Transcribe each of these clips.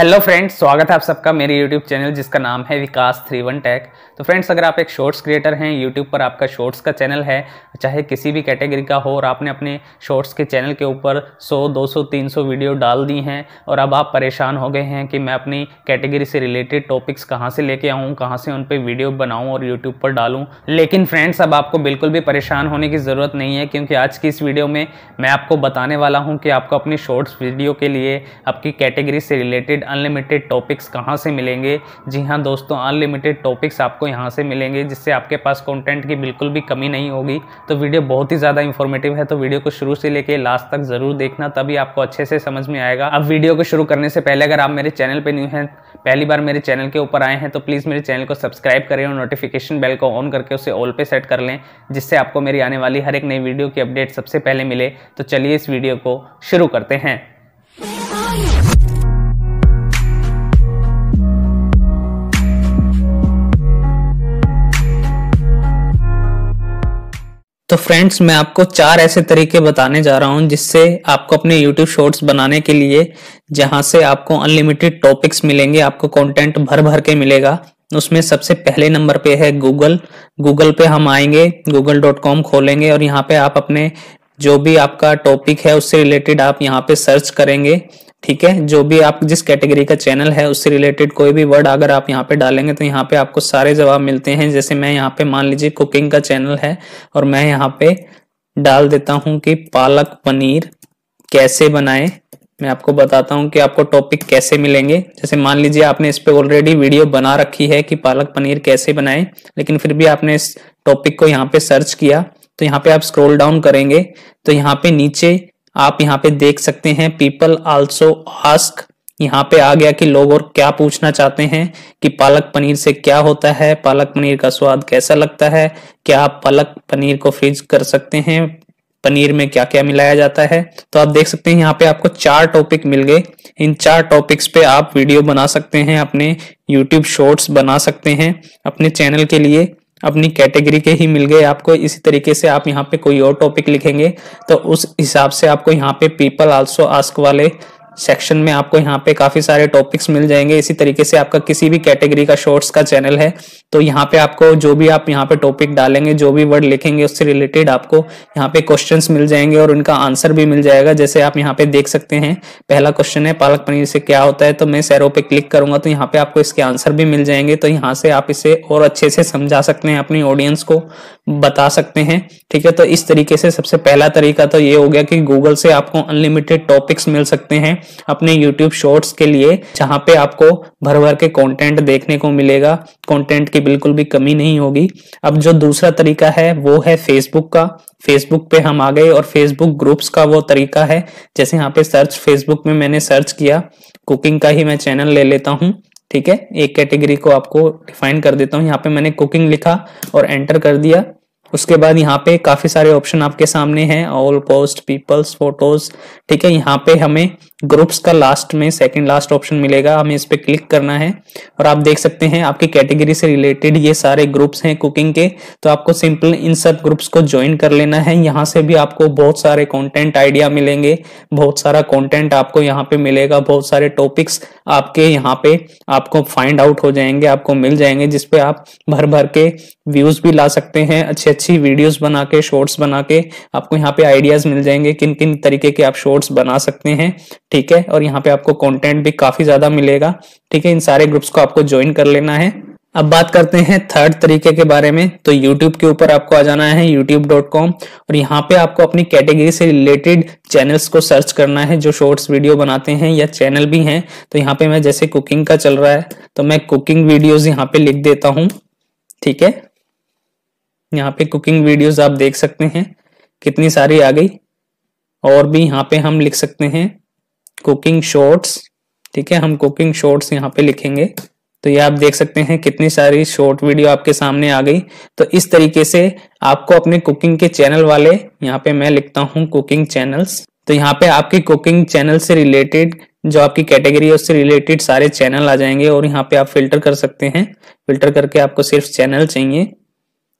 hello friends स्वागत है आप सबका मेरे यूट्यूब चैनल जिसका नाम है विकास थ्री वन टैक तो फ्रेंड्स अगर आप एक शॉर्ट्स क्रिएटर हैं यूट्यूब पर आपका शॉर्ट्स का चैनल है चाहे किसी भी कैटेगरी का हो और आपने अपने शॉर्ट्स के चैनल के ऊपर 100 200 300 वीडियो डाल दी हैं और अब आप परेशान हो गए हैं कि मैं अपनी कैटेगरी से रिलेटेड टॉपिक्स कहाँ से लेके आऊँ कहाँ से उन पर वीडियो बनाऊँ और यूट्यूब पर डालूँ लेकिन फ्रेंड्स अब आपको बिल्कुल भी परेशान होने की ज़रूरत नहीं है क्योंकि आज की इस वीडियो में मैं आपको बताने वाला हूँ कि आपको अपनी शॉर्ट्स वीडियो के लिए आपकी कैटेगरी से रिलेटेड अनलिमिटेड टॉपिक्स कहाँ से मिलेंगे जी हाँ दोस्तों अनलिमिटेड टॉपिक्स आपको यहाँ से मिलेंगे जिससे आपके पास कंटेंट की बिल्कुल भी कमी नहीं होगी तो वीडियो बहुत ही ज़्यादा इन्फॉर्मेटिव है तो वीडियो को शुरू से लेकर लास्ट तक ज़रूर देखना तभी आपको अच्छे से समझ में आएगा अब वीडियो को शुरू करने से पहले अगर आप मेरे चैनल पर न्यू हैं पहली बार मेरे चैनल के ऊपर आए हैं तो प्लीज़ मेरे चैनल को सब्सक्राइब करें और नोटिफिकेशन बेल को ऑन करके उसे ऑल पे सेट कर लें जिससे आपको मेरी आने वाली हर एक नई वीडियो की अपडेट सबसे पहले मिले तो चलिए इस वीडियो को शुरू करते हैं तो फ्रेंड्स मैं आपको चार ऐसे तरीके बताने जा रहा हूं जिससे आपको अपने यूट्यूब शॉर्ट्स बनाने के लिए जहां से आपको अनलिमिटेड टॉपिक्स मिलेंगे आपको कंटेंट भर भर के मिलेगा उसमें सबसे पहले नंबर पे है गूगल गूगल पे हम आएंगे गूगल डॉट कॉम खोलेंगे और यहाँ पे आप अपने जो भी आपका टॉपिक है उससे रिलेटेड आप यहाँ पे सर्च करेंगे ठीक है जो भी आप जिस कैटेगरी का चैनल है उससे रिलेटेड कोई भी वर्ड अगर आप यहाँ पे डालेंगे तो यहाँ पे आपको सारे जवाब मिलते हैं जैसे मैं यहाँ पे मान लीजिए कुकिंग का चैनल है और मैं यहाँ पे डाल देता हूँ कि पालक पनीर कैसे बनाए मैं आपको बताता हूँ कि आपको टॉपिक कैसे मिलेंगे जैसे मान लीजिए आपने इस पर ऑलरेडी वीडियो बना रखी है कि पालक पनीर कैसे बनाए लेकिन फिर भी आपने इस टॉपिक को यहाँ पे सर्च किया तो यहाँ पे आप स्क्रॉल डाउन करेंगे तो यहाँ पे नीचे आप यहाँ पे देख सकते हैं पीपल आल्सो आस्क यहाँ पे आ गया कि लोग और क्या पूछना चाहते हैं कि पालक पनीर से क्या होता है पालक पनीर का स्वाद कैसा लगता है क्या आप पालक पनीर को फ्रीज कर सकते हैं पनीर में क्या क्या मिलाया जाता है तो आप देख सकते हैं यहाँ पे आपको चार टॉपिक मिल गए इन चार टॉपिक्स पे आप वीडियो बना सकते हैं अपने यूट्यूब शॉर्ट्स बना सकते हैं अपने चैनल के लिए अपनी कैटेगरी के ही मिल गए आपको इसी तरीके से आप यहाँ पे कोई और टॉपिक लिखेंगे तो उस हिसाब से आपको यहाँ पे पीपल आल्सो आस्क वाले सेक्शन में आपको यहाँ पे काफी सारे टॉपिक्स मिल जाएंगे इसी तरीके से आपका किसी भी कैटेगरी का शॉर्ट्स का चैनल है तो यहाँ पे आपको जो भी आप यहाँ पे टॉपिक डालेंगे जो भी वर्ड लिखेंगे उससे रिलेटेड आपको यहाँ पे क्वेश्चंस मिल जाएंगे और उनका आंसर भी मिल जाएगा जैसे आप यहाँ पे देख सकते हैं पहला क्वेश्चन है पालक पनीर से क्या होता है तो मैं सैरो पे क्लिक करूंगा तो यहाँ पे आपको इसके आंसर भी मिल जाएंगे तो यहाँ से आप इसे और अच्छे से समझा सकते हैं अपनी ऑडियंस को बता सकते हैं ठीक है तो इस तरीके से सबसे पहला तरीका तो ये हो गया कि गूगल से आपको अनलिमिटेड टॉपिक्स मिल सकते हैं अपने यूट्यूब शॉर्ट्स के लिए जहाँ पे आपको भर भर के कंटेंट देखने को मिलेगा कंटेंट की बिल्कुल भी कमी नहीं होगी अब जो दूसरा तरीका है वो है फेसबुक का फेसबुक पे हम आ गए और फेसबुक ग्रुप्स का वो तरीका है जैसे यहाँ पे सर्च Facebook में मैंने सर्च किया कुकिंग का ही मैं चैनल ले लेता हूँ ठीक है एक कैटेगरी को आपको डिफाइन कर देता हूँ यहाँ पे मैंने कुकिंग लिखा और एंटर कर दिया उसके बाद यहाँ पे काफी सारे ऑप्शन आपके सामने हैं ऑल पोस्ट पीपल्स फोटोज ठीक है यहाँ पे हमें ग्रुप्स का लास्ट में सेकंड लास्ट ऑप्शन मिलेगा हमें इस पर क्लिक करना है और आप देख सकते हैं आपके कैटेगरी से रिलेटेड ये सारे ग्रुप्स हैं कुकिंग के तो आपको सिंपल इन सब ग्रुप्स को ज्वाइन कर लेना है यहाँ से भी आपको बहुत सारे कंटेंट आइडिया मिलेंगे बहुत सारा कंटेंट आपको यहाँ पे मिलेगा बहुत सारे टॉपिक्स आपके यहाँ पे आपको फाइंड आउट हो जाएंगे आपको मिल जाएंगे जिसपे आप भर भर के व्यूज भी ला सकते हैं अच्छी अच्छी वीडियोज बना के शॉर्ट्स बना के आपको यहाँ पे आइडियाज मिल जाएंगे किन किन तरीके के आप शॉर्ट्स बना सकते हैं ठीक है और यहाँ पे आपको कंटेंट भी काफी ज्यादा मिलेगा ठीक है इन सारे ग्रुप्स को आपको ज्वाइन कर लेना है अब बात करते हैं थर्ड तरीके के बारे में तो YouTube के ऊपर आपको आ जाना है youtube.com और यहाँ पे आपको अपनी कैटेगरी से रिलेटेड चैनल्स को सर्च करना है जो शॉर्ट्स वीडियो बनाते हैं या चैनल भी हैं तो यहाँ पे मैं जैसे कुकिंग का चल रहा है तो मैं कुकिंग वीडियोस यहाँ पे लिख देता हूँ ठीक है यहाँ पे कुकिंग वीडियोज आप देख सकते हैं कितनी सारी आ गई और भी यहाँ पे हम लिख सकते हैं कुकिंग शॉर्ट्स ठीक है हम कुकिंग शॉर्ट्स यहाँ पे लिखेंगे तो ये आप देख सकते हैं कितनी सारी शॉर्ट वीडियो आपके सामने आ गई तो इस तरीके से आपको अपने कुकिंग के चैनल वाले यहाँ पे मैं लिखता हूँ कुकिंग चैनल्स तो यहाँ पे आपके कुकिंग चैनल से रिलेटेड जो आपकी कैटेगरी है उससे रिलेटेड सारे चैनल आ जाएंगे और यहाँ पे आप फिल्टर कर सकते हैं फिल्टर करके आपको सिर्फ चैनल चाहिए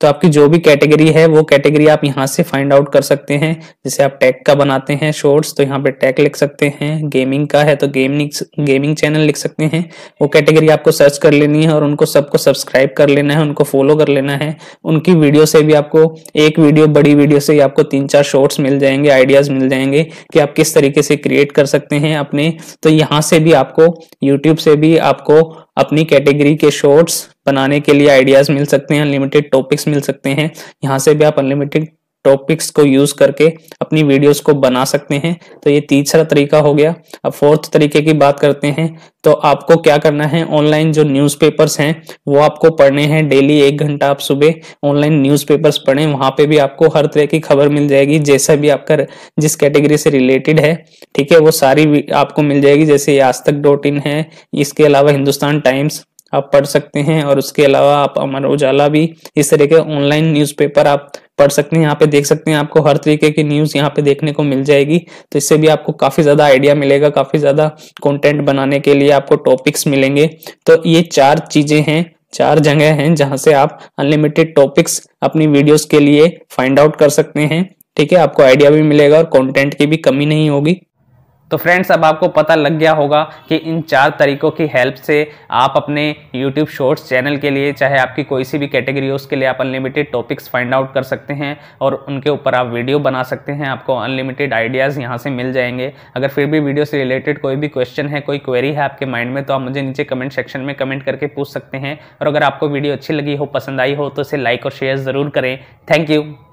तो आपकी जो भी कैटेगरी है वो कैटेगरी आप यहाँ से फाइंड आउट कर सकते हैं जैसे आप टेक का बनाते हैं शॉर्ट्स तो यहाँ पे टैग लिख सकते हैं गेमिंग का है तो गेमिंग गेमिंग चैनल लिख सकते हैं वो कैटेगरी आपको सर्च कर लेनी है और उनको सबको सब्सक्राइब कर लेना है उनको फॉलो कर लेना है उनकी वीडियो से भी आपको एक वीडियो बड़ी वीडियो से आपको तीन चार शॉर्ट्स मिल जाएंगे आइडियाज मिल जाएंगे कि आप किस तरीके से क्रिएट कर सकते हैं अपने तो यहाँ से भी आपको यूट्यूब से भी आपको अपनी कैटेगरी के शॉर्ट्स बनाने के लिए आइडियाज मिल सकते हैं अनलिमिटेड टॉपिक्स मिल सकते हैं यहाँ से भी आप अनलिमिटेड टॉपिक्स को यूज करके अपनी वीडियोस को बना सकते हैं तो ये तीसरा तरीका हो गया अब फोर्थ तरीके की बात करते हैं तो आपको क्या करना है ऑनलाइन जो न्यूज़पेपर्स हैं वो आपको पढ़ने हैं डेली एक घंटा आप सुबह ऑनलाइन न्यूज़पेपर्स पढ़ें वहां पे भी आपको हर तरह की खबर मिल जाएगी जैसा भी आपका जिस कैटेगरी से रिलेटेड है ठीक है वो सारी आपको मिल जाएगी जैसे आज तक डॉट इन है इसके अलावा हिंदुस्तान टाइम्स आप पढ़ सकते हैं और उसके अलावा आप अमर उजाला भी इस तरह के ऑनलाइन न्यूज़पेपर आप पढ़ सकते हैं यहाँ पे देख सकते हैं आपको हर तरीके की न्यूज़ यहाँ पे देखने को मिल जाएगी तो इससे भी आपको काफ़ी ज़्यादा आइडिया मिलेगा काफ़ी ज़्यादा कंटेंट बनाने के लिए आपको टॉपिक्स मिलेंगे तो ये चार चीज़ें हैं चार जगह हैं जहाँ से आप अनलिमिटेड टॉपिक्स अपनी वीडियोस के लिए फाइंड आउट कर सकते हैं ठीक है आपको आइडिया भी मिलेगा और कंटेंट की भी कमी नहीं होगी तो फ्रेंड्स अब आपको पता लग गया होगा कि इन चार तरीकों की हेल्प से आप अपने यूट्यूब शॉर्ट्स चैनल के लिए चाहे आपकी कोई सी भी कैटेगरी हो उसके लिए आप अनलिमिटेड टॉपिक्स फाइंड आउट कर सकते हैं और उनके ऊपर आप वीडियो बना सकते हैं आपको अनलिमिटेड आइडियाज़ यहाँ से मिल जाएंगे अगर फिर भी वीडियो से रिलेटेड कोई भी क्वेश्चन है कोई क्वेरी है आपके माइंड में तो आप मुझे नीचे कमेंट सेक्शन में कमेंट करके पूछ सकते हैं और अगर आपको वीडियो अच्छी लगी हो पसंद आई हो तो इसे लाइक और शेयर ज़रूर करें थैंक यू